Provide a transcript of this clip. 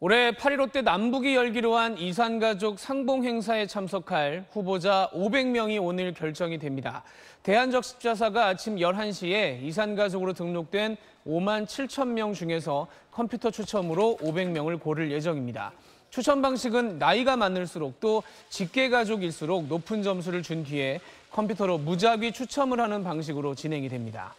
올해 8.15때 남북이 열기로 한 이산가족 상봉 행사에 참석할 후보자 500명이 오늘 결정이 됩니다. 대한적십자사가 아침 11시에 이산가족으로 등록된 5만 7천 명 중에서 컴퓨터 추첨으로 500명을 고를 예정입니다. 추첨 방식은 나이가 많을수록 또 직계가족일수록 높은 점수를 준 뒤에 컴퓨터로 무작위 추첨을 하는 방식으로 진행이 됩니다.